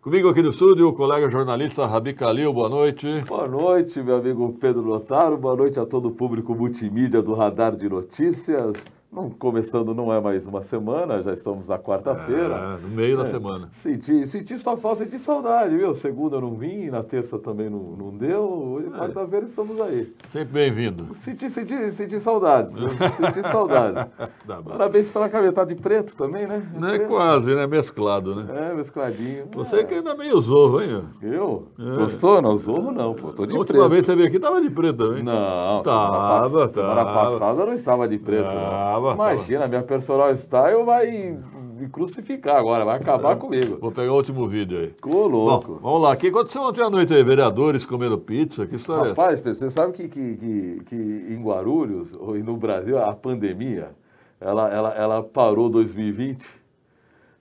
Comigo aqui no estúdio, o colega jornalista Rabi Kalil, boa noite. Boa noite, meu amigo Pedro Notaro, boa noite a todo o público multimídia do Radar de Notícias. Não começando não é mais uma semana, já estamos na quarta-feira. É, no meio é, da semana. Senti, senti só falta, senti saudade, viu? Segunda eu não vim, na terça também não, não deu, Hoje é. quarta-feira estamos aí. Sempre bem-vindo. Senti, senti, senti saudades, senti saudade. Tá Parabéns pela caminheta de preto também, né? De não é quase, né? Mesclado, né? É, mescladinho. Você é. que ainda meio zorro, hein? Eu? É. Gostou? Não, zorro não, pô, tô de Última preto. vez que você veio aqui, tava de preto também. Não, tava, semana, tava. semana passada não estava de preto. Não. não. Ah, tava. Imagina, tava. minha personal style vai me crucificar agora, vai acabar é, comigo. Vou pegar o último vídeo aí. Ficou louco. Bom, vamos lá, o que aconteceu ontem à noite aí? Vereadores comendo pizza, que história Rapaz, é essa? Rapaz, você sabe que, que, que, que em Guarulhos, ou no Brasil, a pandemia, ela, ela, ela parou 2020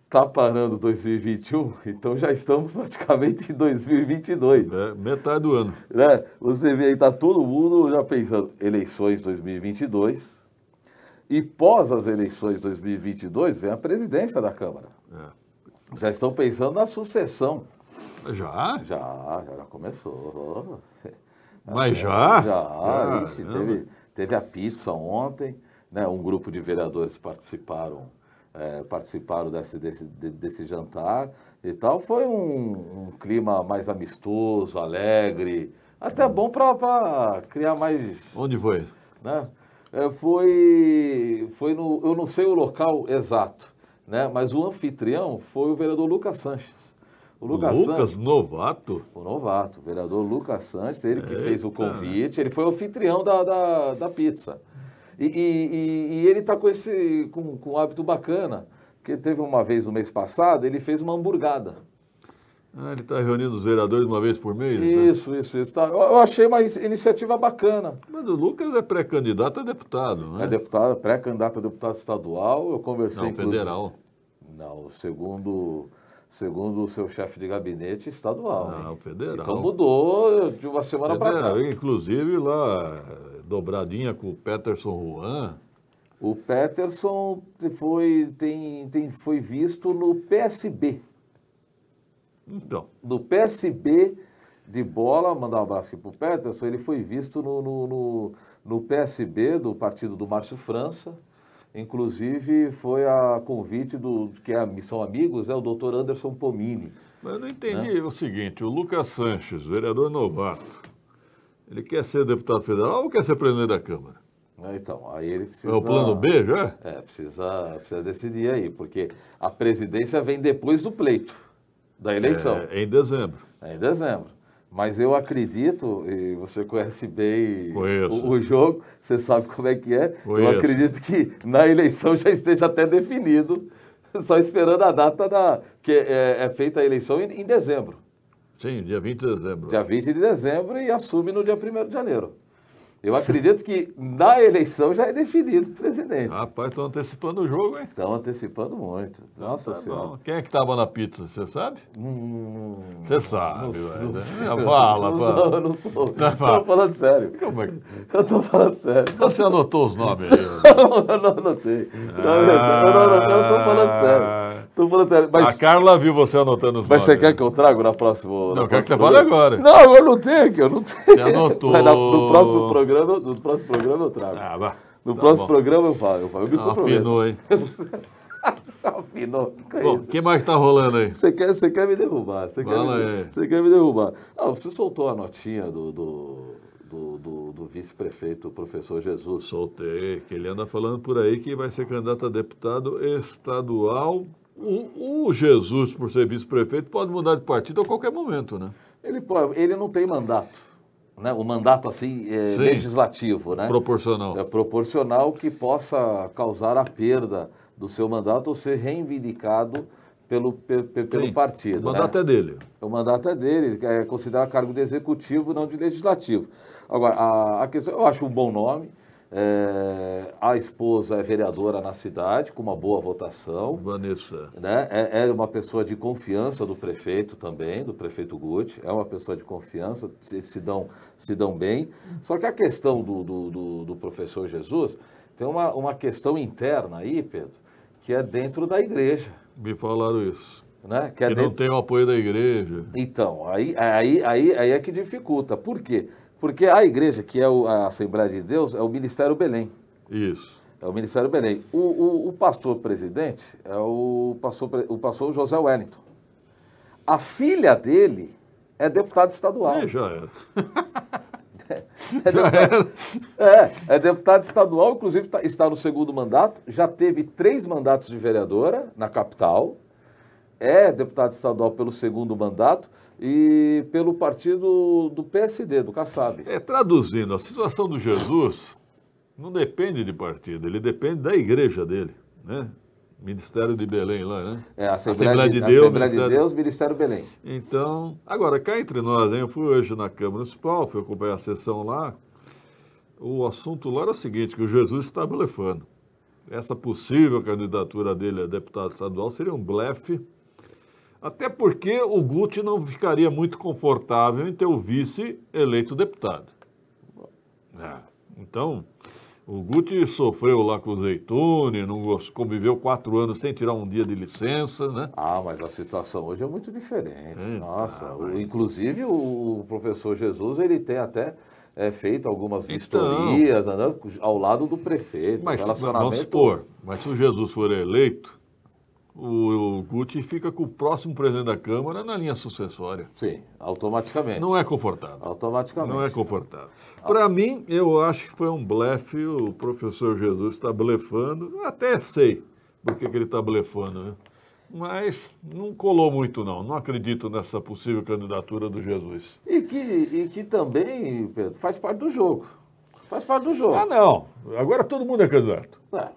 está parando 2021, então já estamos praticamente em 2022. É, metade do ano. Né? Você vê aí, está todo mundo já pensando, eleições 2022, e pós as eleições de 2022, vem a presidência da Câmara. É. Já estão pensando na sucessão. Já? Já, já, começou. Mas já? Já. já ah, Ixi, teve, teve a pizza ontem, né? um grupo de vereadores participaram é, participaram desse, desse, desse jantar e tal. Foi um, um clima mais amistoso, alegre, até hum. bom para criar mais. Onde foi? Né? é, foi, foi no, eu não sei o local exato, né? Mas o anfitrião foi o vereador Lucas Sanches. O Lucas, Lucas Sanches, Novato? O Novato, o vereador Lucas Sanches, ele que Eita. fez o convite, ele foi o anfitrião da, da, da pizza. E, e, e ele está com esse com, com um hábito bacana, porque teve uma vez no mês passado, ele fez uma hamburgada. Ah, ele está reunindo os vereadores uma vez por mês? Então. Isso, isso, isso. Tá. Eu achei uma iniciativa bacana. Mas o Lucas é pré-candidato a deputado, né? É deputado, pré-candidato a deputado estadual. Eu conversei Não, federal. Não, segundo segundo o seu chefe de gabinete estadual. Não, hein? federal. Então mudou de uma semana para cá. Inclusive lá, dobradinha com o Peterson Juan. O Peterson foi, tem, tem, foi visto no PSB. Então. No PSB de bola, mandar um abraço aqui para o Peterson, ele foi visto no, no, no, no PSB do partido do Márcio França. Inclusive, foi a convite do que é, são amigos, né, o doutor Anderson Pomini. Mas eu não entendi né? o seguinte: o Lucas Sanches, vereador novato, ele quer ser deputado federal ou quer ser presidente da Câmara? Ah, então, aí ele precisa. É o plano B já? É? é, precisa, precisa decidir aí, porque a presidência vem depois do pleito. Da eleição. É, é, em dezembro. É em dezembro. Mas eu acredito, e você conhece bem o, o, jogo, você sabe como é que é. Conheço. Eu acredito que na eleição já esteja até definido, só esperando a data da. que é, é feita a eleição em, em dezembro. Sim, dia 20 de dezembro. Dia 20 de dezembro e assume no dia 1 de janeiro. Eu acredito que na eleição já é definido o presidente. Rapaz, estão antecipando o jogo, hein? Estão antecipando muito. Então Nossa tá Senhora. Bom. Quem é que estava na pizza, você sabe? Hum, você hum, sabe, velho. Né? Fala, é, fala. Não, eu não sou. Tá, estou falando sério. Como é que... Eu estou falando sério. Você anotou os nomes aí? Né? não, eu não anotei. Ah, não, eu não anotei. Eu estou falando sério. Tô falando sério. Mas... A Carla viu você anotando os Mas você quer né? que eu trago na próxima... Não, na eu quero que você fale agora. Não, agora não tem aqui, eu não tenho. Você anotou. Mas na, no, próximo programa, no próximo programa eu trago. Ah, vai. No tá próximo bom. programa eu falo, eu falo, eu me comprometo. Afinou, hein? Afinou. Que bom, o que mais está rolando aí? Você quer, você quer me derrubar, você quer, me, quer me derrubar. Não, ah, você soltou a notinha do... do do, do, do vice-prefeito, professor Jesus. Soltei, que ele anda falando por aí que vai ser candidato a deputado estadual o, o Jesus, por ser vice-prefeito, pode mudar de partido a qualquer momento, né? Ele, pode, ele não tem mandato. Né, o mandato assim é, Sim, legislativo, né? Proporcional. É proporcional que possa causar a perda do seu mandato ou ser reivindicado pelo, pelo Sim, partido. O mandato né? é dele. O mandato é dele, é considerado cargo de executivo, não de legislativo. Agora, a, a questão, eu acho um bom nome, é, a esposa é vereadora na cidade, com uma boa votação. Vanessa. Né? É, é, uma pessoa de confiança do prefeito também, do prefeito Guti. É uma pessoa de confiança, se, se, dão, se dão bem. Só que a questão do, do, do, do professor Jesus tem uma, uma questão interna aí, Pedro, que é dentro da igreja. Me falaram isso. Né? Que, é que dentro... não tem o apoio da igreja. Então, aí, aí, aí, aí é que dificulta. Por quê? Porque a igreja, que é a Assembleia de Deus, é o Ministério Belém. Isso. É o Ministério Belém. O, o, o pastor presidente é o pastor, o pastor José Wellington. A filha dele é deputada estadual. É, já era. É, é, deputado, é, é deputado estadual, inclusive tá, está no segundo mandato, já teve três mandatos de vereadora na capital, é deputado estadual pelo segundo mandato, e pelo partido do PSD, do Kassab. É, traduzindo, a situação do Jesus não depende de partido, ele depende da igreja dele, né? Ministério de Belém lá, né? É, Assembleia, Assembleia de, Deus, Assembleia Ministério... de Deus, Ministério Belém. Então, agora, cá entre nós, hein? eu fui hoje na Câmara Municipal, fui acompanhar a sessão lá, o assunto lá era o seguinte, que o Jesus está blefando. Essa possível candidatura dele a deputado estadual seria um blefe, até porque o Guti não ficaria muito confortável em ter o vice eleito deputado. É. Então, o Guti sofreu lá com o Zeitune, não conviveu quatro anos sem tirar um dia de licença, né? Ah, mas a situação hoje é muito diferente. É, Nossa, tá, o, inclusive o professor Jesus, ele tem até é, feito algumas então. vistorias então, né, ao lado do prefeito. Mas, relacionamento... vamos supor, mas se o Jesus for eleito, o, Guti fica com o próximo presidente da Câmara na linha sucessória. Sim, automaticamente. Não é confortável. Automaticamente. Não é confortável. Para mim, eu acho que foi um blefe, o professor Jesus está blefando, até sei por que ele está blefando, né? mas não colou muito não, não acredito nessa possível candidatura do Jesus. E que, e que também, Pedro, faz parte do jogo. Faz parte do jogo. Ah, não. Agora todo mundo é candidato. É.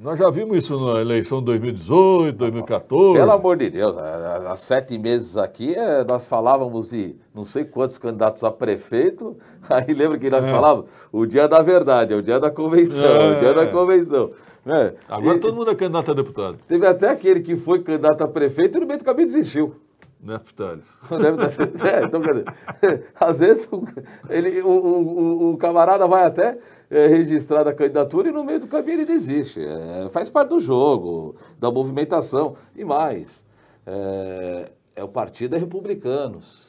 Nós já vimos isso na eleição de 2018, 2014. Pelo amor de Deus, há sete meses aqui eh, nós falávamos de não sei quantos candidatos a prefeito. Aí lembra que nós é. falávamos? O dia da verdade, é o dia da convenção, é. o dia da é. convenção. Né? Agora e, todo mundo é candidato a deputado. Teve até aquele que foi candidato a prefeito e no meio do caminho desistiu. Neftalho. É, é, é, então, quer dizer, às vezes ele, o, o, o camarada vai até é, registrar a candidatura e no meio do caminho ele desiste. É, faz parte do jogo, da movimentação. E mais, é, é o partido é republicanos.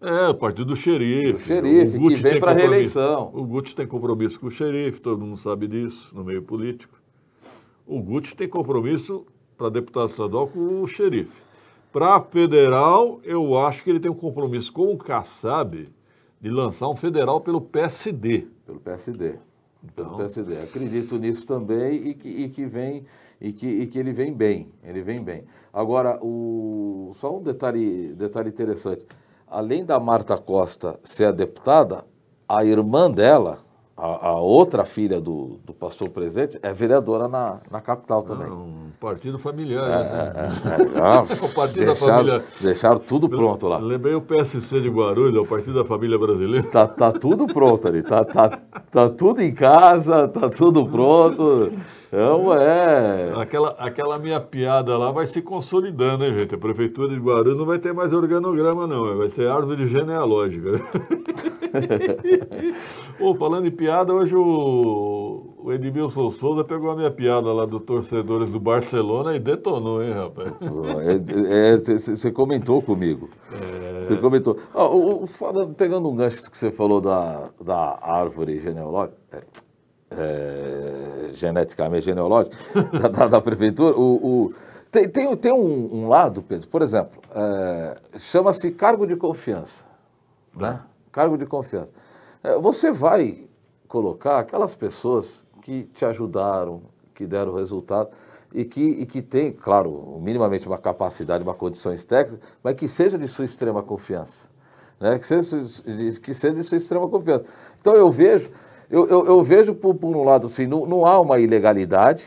É, o partido do xerife. O xerife, o que vem para a reeleição. O Guti tem compromisso com o xerife, todo mundo sabe disso, no meio político. O Guti tem compromisso para deputado estadual com o xerife. Para federal, eu acho que ele tem um compromisso com o Kassab de lançar um federal pelo PSD. Pelo PSD. Então... Pelo PSD. Acredito nisso também e que, e que vem e que, e que ele vem bem. Ele vem bem. Agora, o, só um detalhe, detalhe interessante. Além da Marta Costa ser a deputada, a irmã dela, a, a, outra filha do, do pastor presente é vereadora na, na capital também. Não, um partido familiar. É, né? é, é, o partido deixaram, da família. Deixaram tudo pronto lá. Lembrei o PSC de Guarulhos, o partido da família brasileira. Tá, tá tudo pronto ali. Está tá, tá tudo em casa, tá tudo pronto. Então é. Aquela, aquela minha piada lá vai se consolidando, hein, gente? A prefeitura de Guarulhos não vai ter mais organograma, não. Vai ser árvore genealógica. Pô, falando em piada, hoje o, o Edmilson Souza pegou a minha piada lá do torcedores do Barcelona e detonou, hein, rapaz? Você é, é, é comentou comigo. Você é... comentou. Ah, o, falando, pegando um gancho que você falou da, da árvore genealógica. É, geneticamente genealógica da, da, prefeitura, o, o tem, tem, tem um, um, lado, Pedro, por exemplo, é, chama-se cargo de confiança. Né? né? Cargo de confiança. É, você vai colocar aquelas pessoas que te ajudaram, que deram resultado e que, e que tem, claro, minimamente uma capacidade, uma condições técnicas, mas que seja de sua extrema confiança. Né? Que, seja, que seja de sua extrema confiança. Então eu vejo eu, eu, eu vejo por, por, um lado assim, não, não há uma ilegalidade.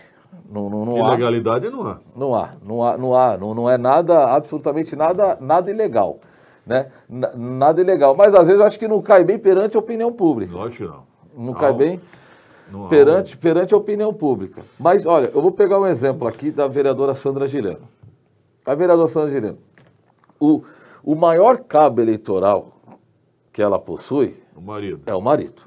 Não, não, não ilegalidade há. não há. Não há, não há, não há, não, não é nada, absolutamente nada, nada ilegal. Né? nada ilegal. Mas às vezes eu acho que não cai bem perante a opinião pública. Lógico que não. Não, não cai bem não perante, perante a opinião pública. Mas olha, eu vou pegar um exemplo aqui da vereadora Sandra Gileno. A vereadora Sandra Gileno. O, o maior cabo eleitoral que ela possui o marido. é o marido.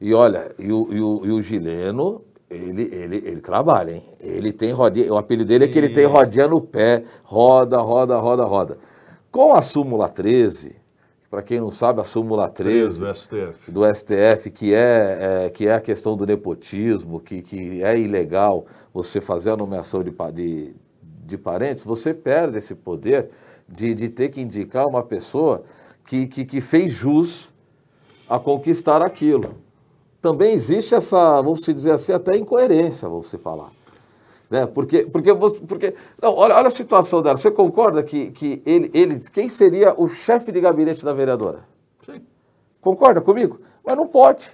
E olha, e o, e o, e o Gileno, ele, ele, ele trabalha, hein? Ele tem rodinha. O apelido dele é que ele tem rodinha no pé. Roda, roda, roda, roda. Com a súmula 13, para quem não sabe, a súmula 13 do STF, do STF que, é, é, que é a questão do nepotismo, que, que é ilegal você fazer a nomeação de, de, de parentes, você perde esse poder de, de ter que indicar uma pessoa que, que, que fez jus a conquistar aquilo também existe essa, vamos dizer assim, até incoerência, vamos se falar. Né? Porque, porque, porque não, olha, olha a situação dela. Você concorda que, que ele, ele, quem seria o chefe de gabinete da vereadora? Sim. Concorda comigo? Mas não pode.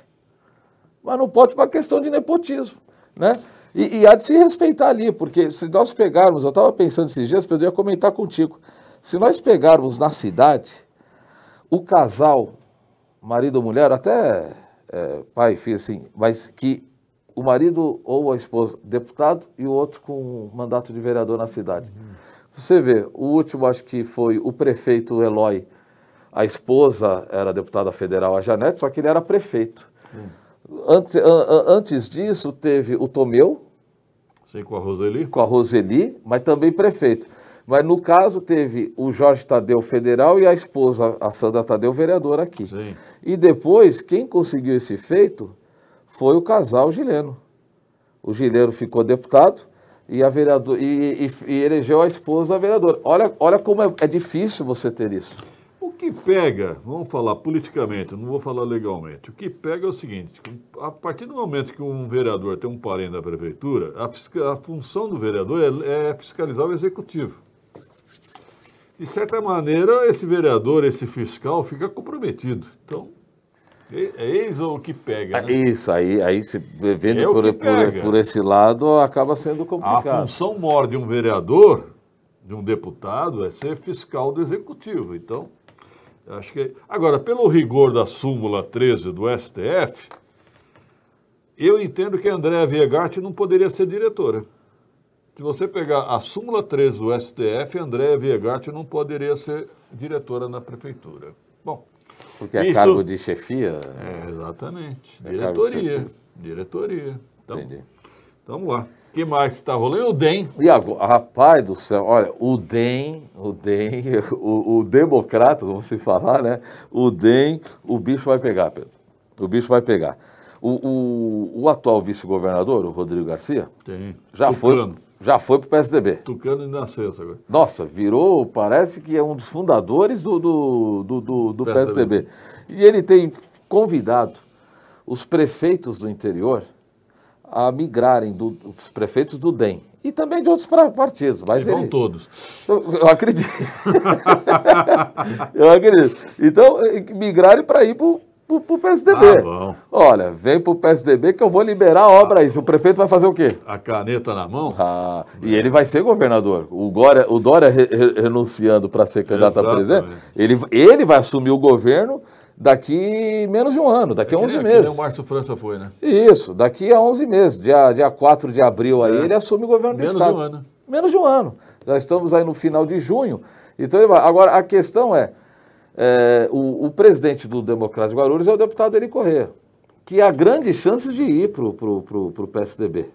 Mas não pode por uma questão de nepotismo. Né? E, e há de se respeitar ali, porque se nós pegarmos, eu estava pensando esses dias, eu ia comentar contigo. Se nós pegarmos na cidade, o casal, marido ou mulher, até é, pai filho, assim, mas que o marido ou a esposa deputado e o outro com mandato de vereador na cidade. Uhum. Você vê, o último acho que foi o prefeito Eloy, a esposa era deputada federal, a Janete, só que ele era prefeito. Uhum. Antes, antes disso teve o Tomeu. sem com a Roseli. Com a Roseli, mas também prefeito. Mas no caso teve o Jorge Tadeu federal e a esposa, a Sandra Tadeu, vereadora aqui. Sim. E depois, quem conseguiu esse feito foi o casal Gileno. O Gileno ficou deputado e, a vereador, e, e, e elegeu a esposa a vereadora. Olha, olha como é, é difícil você ter isso. O que pega, vamos falar politicamente, não vou falar legalmente, o que pega é o seguinte, a partir do momento que um vereador tem um parente da prefeitura, a, a função do vereador é, é fiscalizar o executivo de certa maneira, esse vereador, esse fiscal fica comprometido. Então, é, é eis o que pega. Né? Isso, aí, aí se vendo é por, por, por, esse lado, acaba sendo complicado. A função maior de um vereador, de um deputado, é ser fiscal do executivo. Então, acho que. Agora, pelo rigor da súmula 13 do STF, eu entendo que a Andréa Viegart não poderia ser diretora. Se você pegar a súmula 3 do STF, Andréa Viegart não poderia ser diretora na prefeitura. Bom. Porque é cargo de chefia? É, exatamente. É diretoria. Diretoria. Então, Entendi. Então, vamos lá. O que mais está rolando? O DEM. E agora, rapaz do céu, olha, o DEM, o DEM, o, o democrata, vamos se falar, né? O DEM, o bicho vai pegar, Pedro. O bicho vai pegar. O, o, o atual vice-governador, o Rodrigo Garcia, Sim. já foi. Já foi para o PSDB. Tucano e Nascença agora. Nossa, virou, parece que é um dos fundadores do, do, do, do, do PSDB. PSDB. E ele tem convidado os prefeitos do interior a migrarem, do, os prefeitos do DEM, e também de outros partidos. Mas e vão ele... todos. Eu, eu acredito. eu acredito. Então, eh, migrarem para ir para o para o PSDB. Ah, Olha, vem para o PSDB que eu vou liberar a obra ah, aí. O prefeito vai fazer o quê? A caneta na mão? Ah, e ele vai ser governador. O Dória, o Dória re, re, renunciando para ser candidato Exatamente. a presidente, ele, ele vai assumir o governo daqui menos de um ano, daqui é a 11 é nem, meses. Que o Márcio França foi, né? Isso, daqui a 11 meses, dia, dia 4 de abril aí, é. ele assume o governo menos do Estado. Menos de um ano. Menos de um ano. Já estamos aí no final de junho. Então, agora, a questão é, é, o, o, presidente do Democrata de Guarulhos é o deputado Eri Corrêa, que há grandes chances de ir para o PSDB.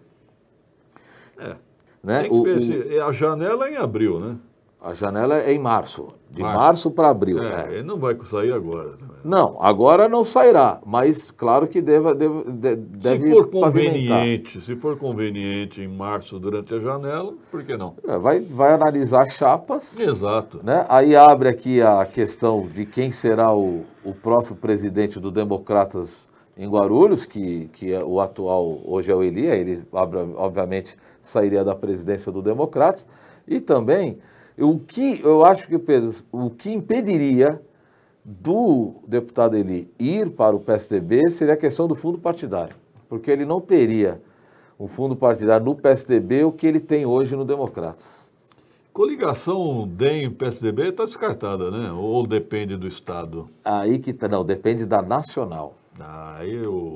É. Né? O, o... A janela é em abril, né? A janela é em março, de março, março para abril. É, é. não vai sair agora. Não, agora não sairá, mas claro que deva, deva, de, deve Se for conveniente, se for conveniente em março durante a janela, por que não? É, vai, vai analisar chapas. Exato. Né? Aí abre aqui a questão de quem será o, o próximo presidente do Democratas em Guarulhos, que, que é o atual hoje é o Eli, ele obviamente sairia da presidência do Democratas, e também o que eu acho que, Pedro, o que impediria do deputado ele ir para o PSDB seria a questão do fundo partidário, porque ele não teria um fundo partidário no PSDB o que ele tem hoje no Democratas. Coligação DEM-PSDB está descartada, né? Ou depende do Estado? Aí que tá, não, depende da nacional. Ah,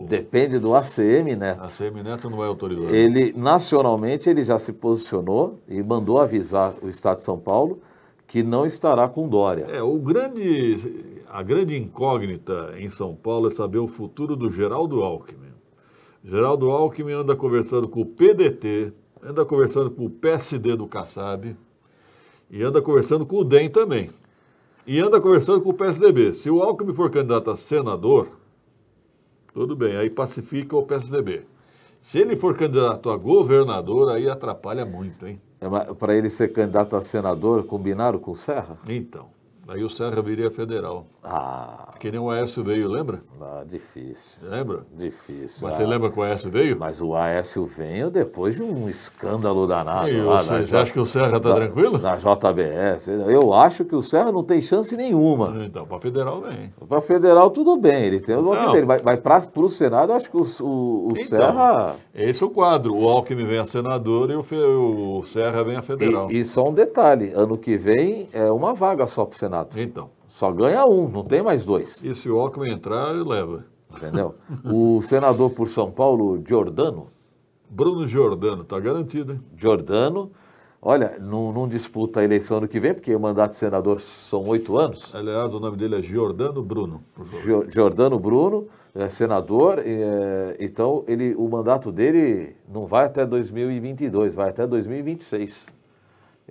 Depende do ACM Neto. Né? ACM Neto não é autorizado. Ele, nacionalmente, ele já se posicionou e mandou avisar o Estado de São Paulo que não estará com Dória. É, o grande, a grande incógnita em São Paulo é saber o futuro do Geraldo Alckmin. Geraldo Alckmin anda conversando com o PDT, anda conversando com o PSD do Kassab e anda conversando com o DEM também. E anda conversando com o PSDB. Se o Alckmin for candidato a senador, tudo bem, aí pacifica o PSDB. Se ele for candidato a governador, aí atrapalha muito, hein? É, Para ele ser candidato a senador, combinaram com o Serra? Então. Aí o Serra viria federal. Ah. Que nem o Aécio veio, lembra? Ah, difícil. Lembra? Difícil. Mas ah. você lembra que o Aécio veio? Mas o Aécio veio depois de um escândalo danado. você acha que o Serra está tranquilo? Na JBS. Eu acho que o Serra não tem chance nenhuma. Ah, então, para federal vem. Para federal, tudo bem. Ele tem o então, dele. Mas, mas para o Senado, eu acho que o, o, o então, Serra. Esse é o quadro. O Alckmin vem a senador e o, o Serra vem a federal. E, e só um detalhe: ano que vem é uma vaga só para o Senado campeonato. Então. Só ganha um, não tem mais dois. E se o Alckmin entrar, ele leva. Entendeu? o senador por São Paulo, Giordano. Bruno Giordano, está garantido, hein? Giordano. Olha, não, não, disputa a eleição ano que vem, porque o mandato de senador são oito anos. Aliás, o nome dele é Giordano Bruno. Giordano Bruno, é senador, é, então ele, o mandato dele não vai até 2022, vai até 2026.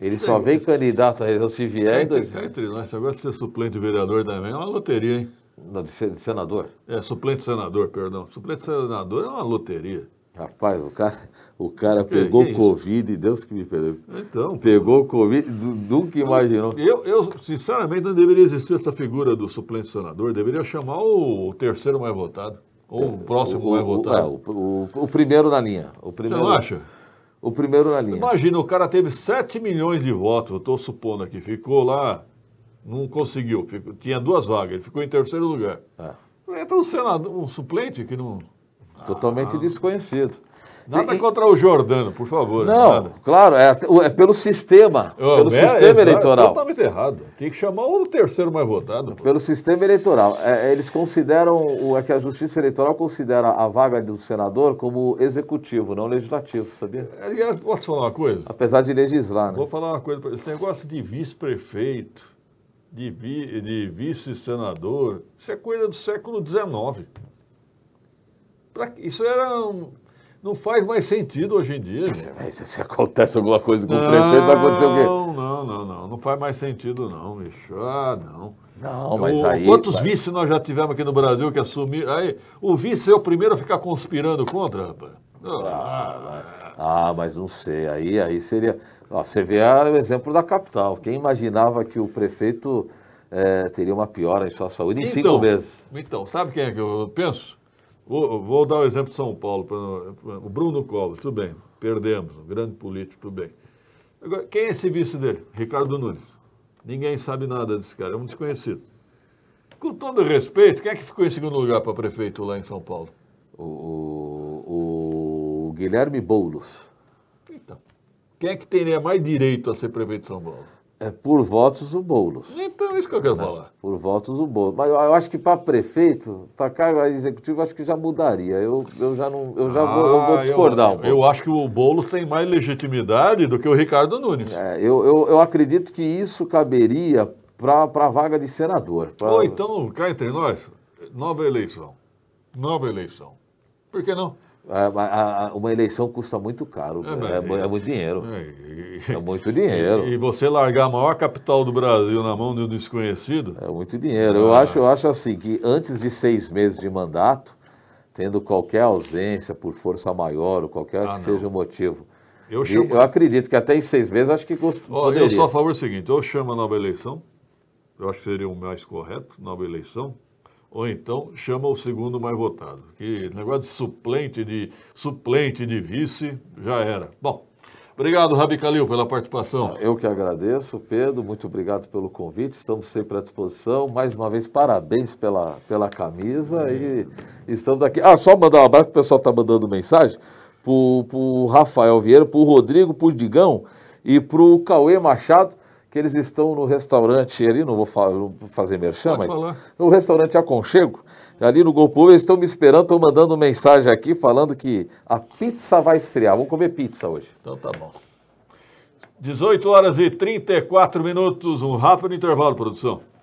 Ele só vem candidato a eleição se vier tá em 2020. Tá entre nós, agora ser suplente vereador também é uma loteria, hein? Não, de senador? É, suplente senador, perdão. Suplente senador é uma loteria. Rapaz, o cara, o cara que, pegou que é Covid, e Deus que me perdoe. Então. Pegou Covid, nunca imaginou. Eu, eu, sinceramente, não deveria existir essa figura do suplente senador, deveria chamar o terceiro mais votado. Ou o próximo o, mais o, votado. É, o, o, primeiro na linha. O primeiro, Você não acha? o primeiro na linha. Imagina, o cara teve 7 milhões de votos, eu estou supondo aqui, ficou lá, não conseguiu, ficou, tinha duas vagas, ele ficou em terceiro lugar. É. Entra é, tá um senador, um suplente que não. Totalmente ah, desconhecido. Nada e, contra o Jordano, por favor. Não, nada. claro, é, é, pelo sistema, ah, pelo é, sistema é, eleitoral. Totalmente errado. Tem que chamar o terceiro mais votado. Pô. Pelo sistema eleitoral. É, é, eles consideram, é que a Justiça Eleitoral considera a vaga do senador como executivo, não legislativo, sabia? Aliás, é, posso falar uma coisa? Apesar de legislar, né? Vou falar uma coisa, esse negócio de vice-prefeito, de, vi, de vice-senador, isso é coisa do século XIX. Pra, isso era um, não faz mais sentido hoje em dia. É, gente. Se acontece alguma coisa com não, o prefeito, vai acontecer o quê? Não, não, não. Não faz mais sentido, não, bicho. Ah, não. Não, mas o, aí. Quantos pai... vice nós já tivemos aqui no Brasil que assumiu. Aí, o vice é o primeiro a ficar conspirando contra, rapaz. Ah, ah, ah mas não sei. Aí, aí seria. Ó, você vê ah, o exemplo da capital. Quem imaginava que o prefeito é, teria uma piora em sua saúde em então, cinco meses? Então, sabe quem é que eu penso? Vou, vou dar o um exemplo de São Paulo. Pra, o Bruno Covas, tudo bem, perdemos, um grande político, tudo bem. Agora, quem é esse vice dele? Ricardo Nunes. Ninguém sabe nada desse cara, é um desconhecido. Com todo respeito, quem é que ficou em segundo lugar para prefeito lá em São Paulo? O, o, o Guilherme Boulos. Então, quem é que teria mais direito a ser prefeito de São Paulo? É por votos o Boulos. Então, é isso que eu quero né? falar. Por votos o Boulos. Mas eu, eu acho que para prefeito, para cargo executivo, acho que já mudaria. Eu, eu já não. Eu já ah, vou, eu vou, ah, discordar eu, um pouco. Eu acho que o Boulos tem mais legitimidade do que o Ricardo Nunes. É, eu, eu, eu acredito que isso caberia para a vaga de senador. Pra... Ou então, cá entre nós, nova eleição. Nova eleição. Por que não? A, a, uma eleição custa muito caro, ah, é, é, é muito dinheiro. É, é muito dinheiro. E, e, você largar a maior capital do Brasil na mão de um desconhecido? É muito dinheiro. Ah. Eu, acho, eu acho assim que antes de seis meses de mandato, tendo qualquer ausência por força maior ou qualquer ah, que não. seja o motivo. Eu, chamo... eu acredito que até em seis meses acho que custa. Oh, eu só a favor do seguinte: eu chamo a nova eleição, eu acho que seria o mais correto, nova eleição, ou então chama o segundo mais votado. Que negócio de suplente de suplente de vice já era. Bom, obrigado Rabi Calil pela participação. Eu que agradeço, Pedro, muito obrigado pelo convite. Estamos sempre à disposição. Mais uma vez parabéns pela, pela camisa é. e estamos aqui. Ah, só mandar um abraço, o pessoal está mandando mensagem para o Rafael Vieira, para o Rodrigo, para o Digão e para o Cauê Machado que eles estão no restaurante ali, não vou, falar, vou fazer merchan, Pode mas falar. o restaurante Aconchego, ali no Golpo, eles estão me esperando, estão mandando mensagem aqui falando que a pizza vai esfriar. Vamos comer pizza hoje. Então tá bom. 18 horas e 34 minutos, um rápido intervalo, produção.